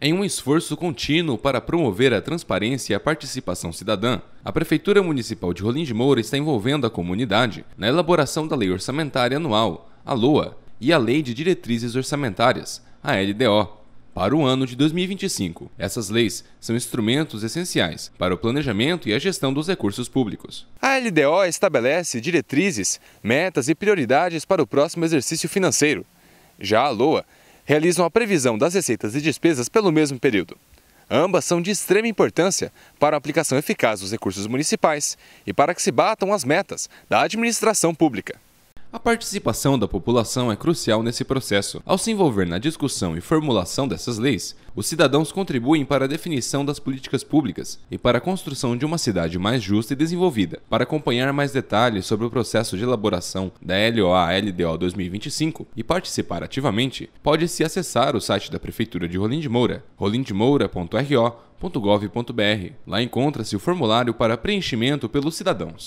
Em um esforço contínuo para promover a transparência e a participação cidadã, a Prefeitura Municipal de Rolim de Moura está envolvendo a comunidade na elaboração da Lei Orçamentária Anual, a LOA, e a Lei de Diretrizes Orçamentárias, a LDO, para o ano de 2025. Essas leis são instrumentos essenciais para o planejamento e a gestão dos recursos públicos. A LDO estabelece diretrizes, metas e prioridades para o próximo exercício financeiro. Já a LOA realizam a previsão das receitas e despesas pelo mesmo período. Ambas são de extrema importância para a aplicação eficaz dos recursos municipais e para que se batam as metas da administração pública. A participação da população é crucial nesse processo. Ao se envolver na discussão e formulação dessas leis, os cidadãos contribuem para a definição das políticas públicas e para a construção de uma cidade mais justa e desenvolvida. Para acompanhar mais detalhes sobre o processo de elaboração da LOA-LDO 2025 e participar ativamente, pode-se acessar o site da Prefeitura de Rolim de Moura, rolindemoura.ro.gov.br. Lá encontra-se o formulário para preenchimento pelos cidadãos.